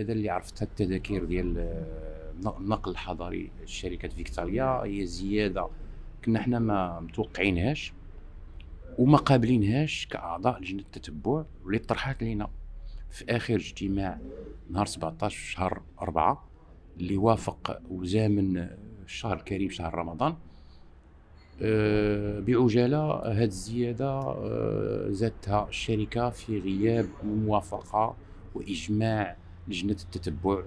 هذا اللي عرفتها التذاكر ديال آه، النقل الحضري شركه فيكتوريا هي زياده كنا حنا ما متوقعينهاش وما قابلينهاش كاعضاء لجنه التتبع واللي طرحات لينا في اخر اجتماع نهار 17 شهر 4 اللي وافق وزامن الشهر الكريم شهر رمضان آه، بعجاله هذه الزياده آه، زادتها الشركه في غياب موافقه واجماع لجنه التتبع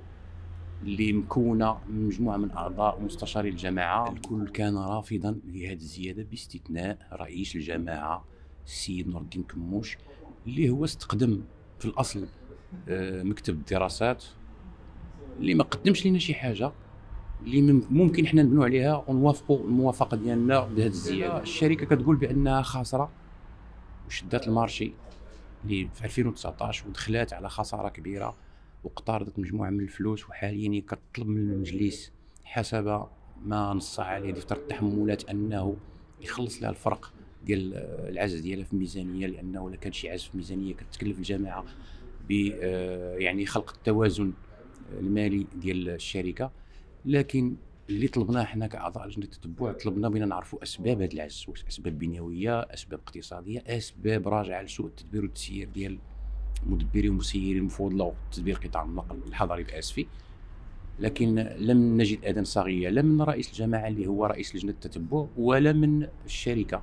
اللي مكونه من مجموعه من اعضاء مستشاري الجماعه الكل كان رافضا لهذه الزياده باستثناء رئيس الجماعه السيد نور الدين كموش اللي هو استقدم في الاصل آه، مكتب الدراسات اللي ما قدمش لنا شي حاجه اللي ممكن احنا نبنوا عليها ونوافقوا الموافقه ديالنا بهذه الزياده الشركه كتقول بانها خاسره وشدات المارشي اللي في 2019 ودخلات على خساره كبيره ديك مجموعه من الفلوس وحاليا كطلب من المجلس حسب ما نص عليه دفتر التحملات انه يخلص لها الفرق ديال العجز ديالها في الميزانيه لانه الا كان شي عجز في الميزانيه كتكلف الجامعه ب آه، يعني خلق التوازن المالي ديال الشركه لكن اللي طلبناه حنا كاعضاء لجنه التتبع طلبنا بنا نعرفوا اسباب هذا العجز اسباب بنيويه اسباب اقتصاديه اسباب راجعه لسوء التدبير والتسيير ديال مدبري ومسيري المفوض له تدبير قطاع النقل الحضري الاسفي لكن لم نجد اذان صاغيه لا من رئيس الجماعه اللي هو رئيس لجنه التتبع ولا من الشركه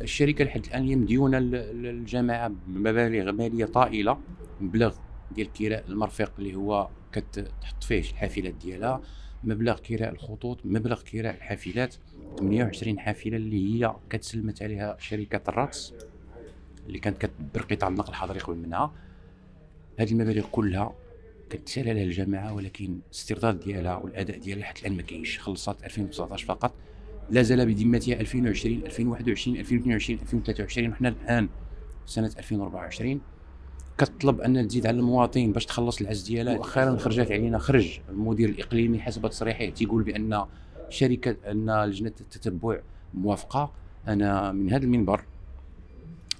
الشركه لحد الان هي مديونه للجماعه بمبالغ ماليه طائله مبلغ ديال كراء المرفق اللي هو كتحط فيه الحافلات ديالها مبلغ كراء الخطوط مبلغ كراء الحافلات 28 حافله اللي هي كتسلمت عليها شركه الرقص اللي كانت كتدبر قطاع النقل الحضري قبل منها هذه المبالغ كلها كتسال عليها الجامعه ولكن الاسترداد ديالها والاداء ديالها حتى الان ما كاينش خلصات 2019 فقط لا زال بذمتها 2020 2021 2022 2023 وحنا الان سنه 2024 كتطلب ان تزيد على المواطن باش تخلص العز ديالها مؤخرا خرجت علينا خرج المدير الاقليمي حسب تصريحه تيقول بان شركه ان لجنه التتبع موافقه انا من هذا المنبر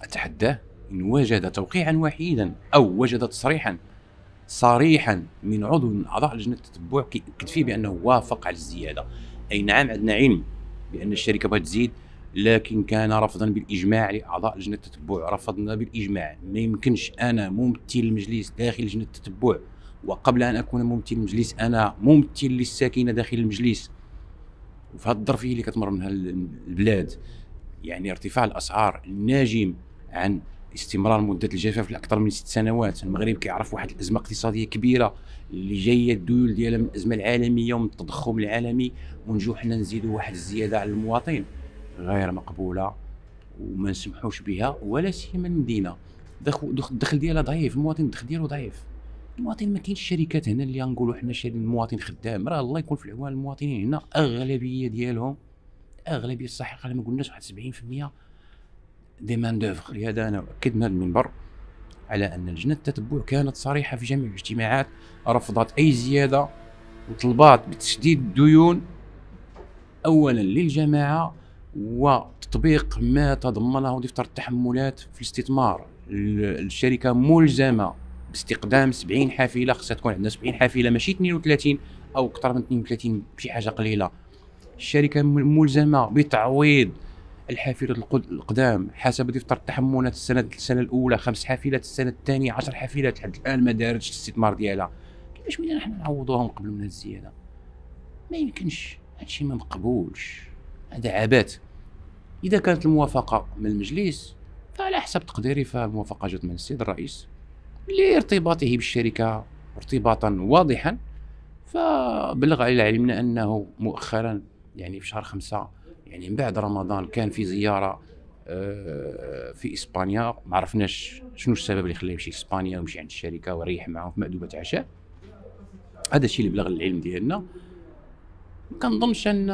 أتحداه إن وجد توقيعا وحيدا أو وجد تصريحا صريحا من عضو من أعضاء لجنة التتبع كيأكد فيه بأنه وافق على الزيادة أي نعم عندنا علم بأن الشركة بغات تزيد لكن كان رفضا بالاجماع لاعضاء لجنه التتبع رفضنا بالاجماع ما يمكنش انا ممثل المجلس داخل لجنه التتبع وقبل ان اكون ممثل المجلس انا ممثل للساكنه داخل المجلس وفي هذه الظرفيه اللي كتمر منها البلاد يعني ارتفاع الاسعار الناجم عن استمرار مده الجفاف لاكثر من ست سنوات المغرب كيعرف واحد الازمه اقتصاديه كبيره اللي جايه الديول ديالها من الازمه العالميه ومن التضخم العالمي ونجيو حنا نزيدوا واحد الزياده على المواطن غير مقبوله وما نسمحوش بها ولا سيما المدينه الدخل ديالها ضعيف المواطن الدخل ديالو ضعيف المواطن ما كاينش الشركات هنا اللي نقولوا حنا شاد المواطن خدام راه الله يكون في العوان المواطنين هنا اغلبيه ديالهم اغلبيه الصحيحه ما قلناش واحد 70% دي مان دوفر لهذا انا اؤكد من المنبر على ان لجنه التتبع كانت صريحه في جميع الاجتماعات رفضت اي زياده وطلبات بتسديد الديون اولا للجماعه وتطبيق ما تضمنه دفتر التحملات في الاستثمار الشركه ملزمه باستقدام 70 حافله خصها تكون عندنا 70 حافله ماشي 32 او اكثر من 32 بشي حاجه قليله الشركه ملزمه بتعويض الحافلة القدام حسب دفتر التحملات السنة السنة الأولى خمس حافلات السنة الثانية عشر حافلات لحد الآن ما دارتش الاستثمار ديالها كيفاش ولينا حنا نعوضوها قبل من الزيادة ما يمكنش هادشي ما مقبولش هذا عبات إذا كانت الموافقة من المجلس فعلى حسب تقديري فالموافقة جات من السيد الرئيس لارتباطه بالشركة ارتباطا واضحا فبلغ على علمنا أنه مؤخرا يعني في شهر خمسة يعني من بعد رمضان كان في زياره آه، في اسبانيا ما عرفناش شنو السبب اللي خلاه يمشي اسبانيا ويمشي عند الشركه وريح معاهم في مأدوبه عشاء هذا الشيء اللي بلغ العلم ديالنا ما كنظنش ان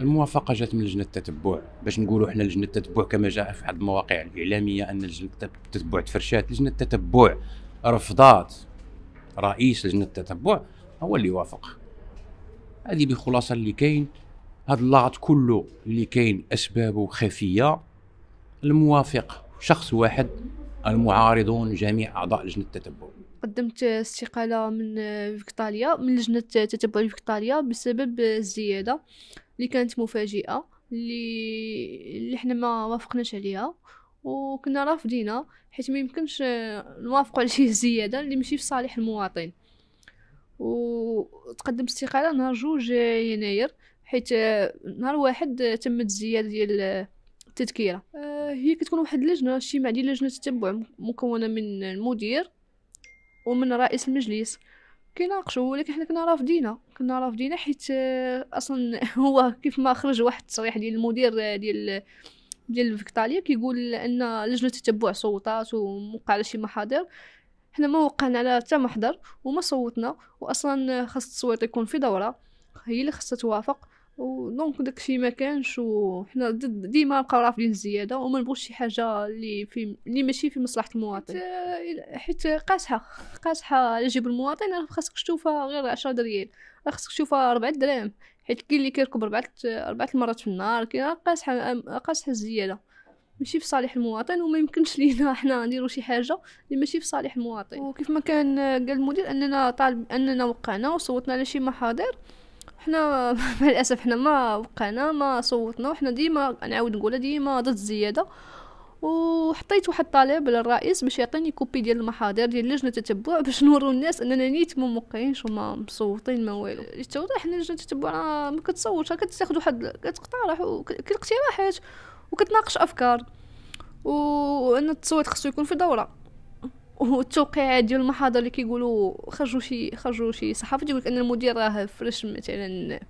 الموافقه جات من لجنه التتبع باش نقولوا احنا لجنه التتبع كما جاء في بعض المواقع الاعلاميه ان لجنه التتبع تفرشات لجنه التتبع رفضات رئيس لجنه التتبع هو اللي وافق هذه بخلاصه اللي كاين هذا اللغط كله اللي كاين اسبابه خفيه الموافق شخص واحد المعارضون جميع اعضاء لجنه التتبع قدمت استقاله من فيكتوريا من لجنه تتبع فيكتوريا بسبب الزياده اللي كانت مفاجئه اللي اللي حنا ما وافقناش عليها وكنا رافضينها حيت ما يمكنش نوافقوا على شي زياده اللي ماشي في صالح المواطن وتقدم استقاله نهار جوج يناير حيت نهار واحد تمت الزياده ديال التذكيره آه، هي كتكون واحد اللجنه اجتماع ديال لجنه التتبع مكونه من المدير ومن رئيس المجلس كيناقشوا ولكن حنا كنا رافضينا كنا رافضينا حيت آه، اصلا هو كيف ما خرج واحد التصريح ديال المدير آه، ديال ديال الفكتاليا كيقول ان لجنه التتبع صوتات وموقع على شي محاضر حنا ما وقعنا على حتى محضر وما صوتنا واصلا خاص التصويت يكون في دوره هي اللي خاصها توافق ودونك داكشي ما كانش وحنا ديما نبقاو رافضين الزياده وما نبغوش شي حاجه اللي في اللي ماشي في مصلحه المواطن حيت قاصحه قاصحه على جيب المواطن خاصك تشوفها غير 10 دريال راه خاصك تشوفها 4 دراهم حيت كاين اللي كيركب ربعة ربعة المرات في النهار كاين قاصحه قاصحه الزياده ماشي في صالح المواطن وما يمكنش لينا حنا نديرو شي حاجه اللي ماشي في صالح المواطن وكيف ما كان قال المدير اننا طالب اننا وقعنا وصوتنا على شي محاضر حنا مع الاسف حنا ما وقعنا ما صوتنا وحنا ديما نعاود نقولها ديما ضد الزياده وحطيت واحد الطلب للرئيس باش يعطيني كوبي ديال المحاضر ديال لجنه التتبع باش نورو الناس اننا نيت ما موقعينش وما مصوتين ما والو التوضيح إيه، حنا لجنه التتبع ما كتصوتش كتاخذ واحد كتقترح كالاقتراحات وكتناقش افكار وان التصويت خصو يكون في دوره والتوقيعات ديال المحاضر اللي كيقولوا خرجوا شي خرجوا شي صحافي تيقول ان المدير راه فرش مثلا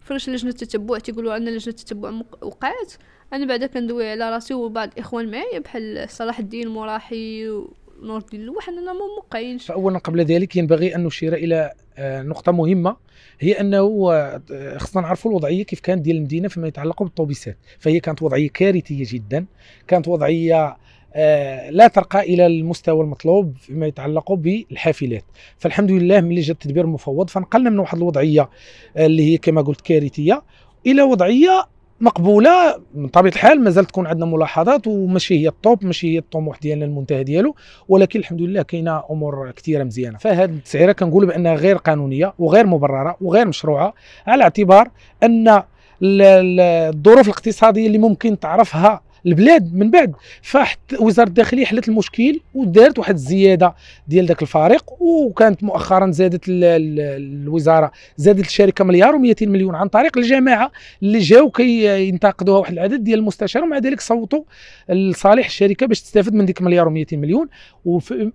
فرش لجنه التتبع تيقولوا ان لجنه التتبع وقعت انا بعدا كندوي على راسي وبعض الاخوان معايا بحال صلاح الدين المراحي ونور الدين اللوح اننا ما موقعينش فاولا قبل ذلك ينبغي ان نشير الى آه، نقطة مهمة هي أنه آه، خصنا نعرفوا الوضعية كيف كانت ديال المدينة فيما يتعلق بالطوبيسات فهي كانت وضعية كارثية جدا كانت وضعية آه، لا ترقى الى المستوى المطلوب فيما يتعلق بالحافلات فالحمد لله ملي جا التدبير المفوض فنقلنا من واحد الوضعيه آه، اللي هي كما قلت كارثيه الى وضعيه مقبوله من طبيعه الحال مازال تكون عندنا ملاحظات وماشي هي الطوب ماشي هي الطموح ديالنا المنتهى ديالو ولكن الحمد لله كاينه امور كثيره مزيانه فهاد التسعيره كنقولوا بانها غير قانونيه وغير مبرره وغير مشروعه على اعتبار ان الظروف الاقتصاديه اللي ممكن تعرفها البلاد من بعد فحت وزاره الداخليه حلت المشكل ودارت واحد الزياده ديال ذاك الفريق وكانت مؤخرا زادت الوزاره زادت الشركه مليار و200 مليون عن طريق الجماعه اللي جاو كينتقدوها واحد العدد ديال المستشار ومع ذلك صوتوا لصالح الشركه باش تستافد من ديك مليار و200 مليون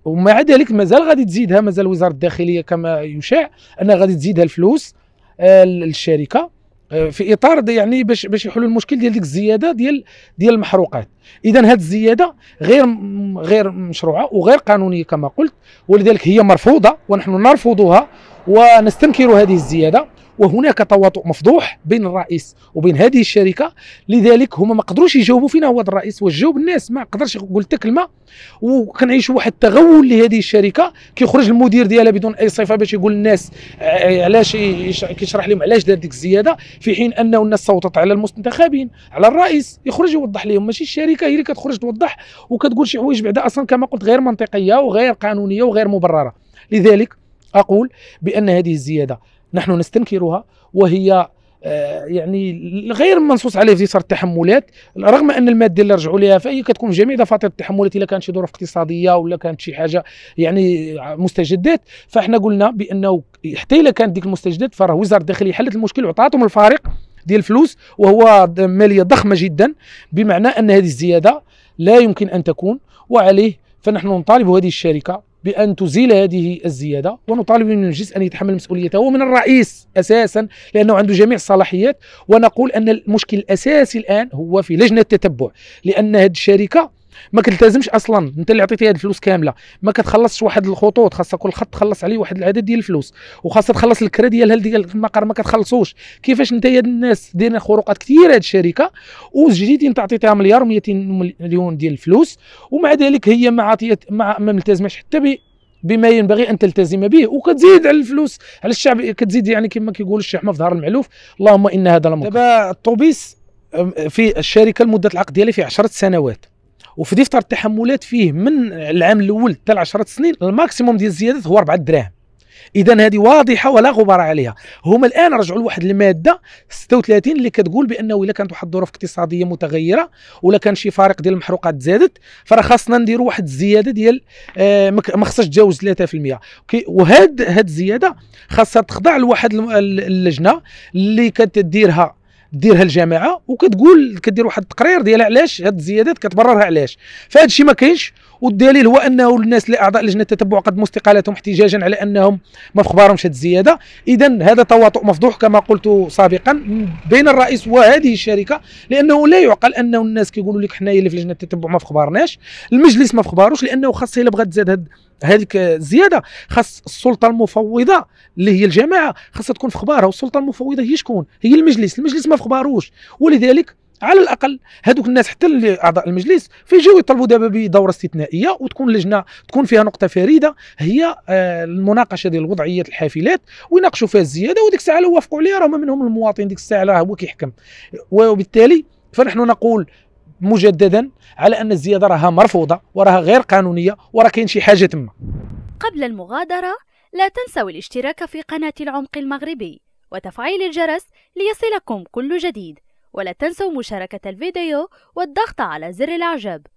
ومع ذلك مازال غادي تزيدها مازال وزاره الداخليه كما يشاع انها غادي تزيدها الفلوس الشركه آه، آه، في اطار يعني باش باش يحلوا المشكل ديال ديك الزياده ديال ديال المحروقات اذا هذه الزياده غير غير مشروعه وغير قانونيه كما قلت ولذلك هي مرفوضه ونحن نرفضها ونستنكر هذه الزياده وهناك تواطؤ مفضوح بين الرئيس وبين هذه الشركه لذلك هما ما قدروش يجاوبوا فينا هو الرئيس وجاوب الناس ما قدرش يقول حتى كلمه وكنعيشوا واحد التغول لهذه الشركه كيخرج المدير ديالها بدون اي صفه باش يقول للناس آه، آه، آه، علاش كيشرح لهم علاش دار ديك الزياده في حين انه الناس صوتت على المنتخبين على الرئيس يخرج يوضح لهم ماشي الشركه هي اللي كتخرج توضح وكتقول شي حوايج بعدا اصلا كما قلت غير منطقيه وغير قانونيه وغير مبرره لذلك اقول بان هذه الزياده نحن نستنكرها وهي آه، يعني غير منصوص عليه في صار التحملات رغم ان الماده اللي رجعوا لها فهي كتكون في جميع دفاتر التحملات الا كانت شي ظروف اقتصاديه ولا كانت شي حاجه يعني مستجدات فاحنا قلنا بانه حتى الا كانت ديك المستجدات فراه وزاره الداخليه حلت المشكل وعطاتهم الفارق ديال الفلوس وهو ماليه ضخمه جدا بمعنى ان هذه الزياده لا يمكن ان تكون وعليه فنحن نطالب هذه الشركه بأن تزيل هذه الزيادة ونطالب من المجلس أن يتحمل مسؤوليته ومن الرئيس أساسا لأنه عنده جميع الصلاحيات ونقول أن المشكل الأساسي الآن هو في لجنة التتبع لأن هذه الشركة ما كتلتزمش اصلا انت اللي عطيتي هاد الفلوس كامله ما كتخلصش واحد الخطوط خاصه كل خط تخلص عليه واحد العدد ديال الفلوس وخاصه تخلص الكرا ديالها ديال المقر ما كتخلصوش كيفاش انت يا الناس دايرين خروقات كثيره هاد الشركه وجديد انت عطيتها مليار و200 مليون ديال الفلوس ومع ذلك هي ما عطيت ما, ما ملتزمش حتى بما ينبغي ان تلتزم به وكتزيد على الفلوس على الشعب كتزيد يعني كما كيقول الشحمه في ظهر المعلوف اللهم ان هذا لمكر دابا الطوبيس في الشركه لمده العقد ديالي في 10 سنوات وفي دفتر التحملات فيه من العام الاول حتى 10 سنين الماكسيموم ديال الزيادات هو 4 دراهم اذا هذه واضحه ولا غبار عليها هما الان رجعوا لواحد الماده 36 اللي كتقول بانه الا كانت واحد الظروف اقتصاديه متغيره ولا كان شي فارق ديال المحروقات زادت فراه خاصنا نديروا واحد الزياده ديال آه ما خصهاش تجاوز 3% وهاد هاد الزياده خاصها تخضع لواحد اللجنه اللي كتديرها ديرها الجماعه وكتقول كدير واحد التقرير ديالها علاش هاد الزيادات كتبررها علاش فهاد الشيء ما كاينش والدليل هو انه الناس اللي اعضاء لجنه التتبع قدموا استقالتهم احتجاجا على انهم ما في هاد الزياده اذا هذا تواطؤ مفضوح كما قلت سابقا بين الرئيس وهذه الشركه لانه لا يعقل انه الناس كيقولوا لك حنايا اللي في لجنه التتبع ما في المجلس ما في لانه خاصه الا بغات تزاد هاد هذيك الزياده خاص السلطه المفوضه اللي هي الجماعه خاصها تكون في خبارها والسلطه المفوضه هي شكون هي المجلس المجلس ما في خباروش ولذلك على الاقل هذوك الناس حتى اللي اعضاء المجلس فيجيو يطلبوا دابا بدوره استثنائيه وتكون لجنه تكون فيها نقطه فريده هي آه، المناقشه ديال وضعيه الحافلات ويناقشوا فيها الزياده وديك الساعه لو وافقوا عليها راه منهم المواطن ديك الساعه راه هو كيحكم وبالتالي فنحن نقول مجددا على ان الزياده راها مرفوضه وراها غير قانونيه وراه كاين شي حاجه تما قبل المغادره لا تنسوا الاشتراك في قناه العمق المغربي وتفعيل الجرس ليصلكم كل جديد ولا تنسوا مشاركه الفيديو والضغط على زر الاعجاب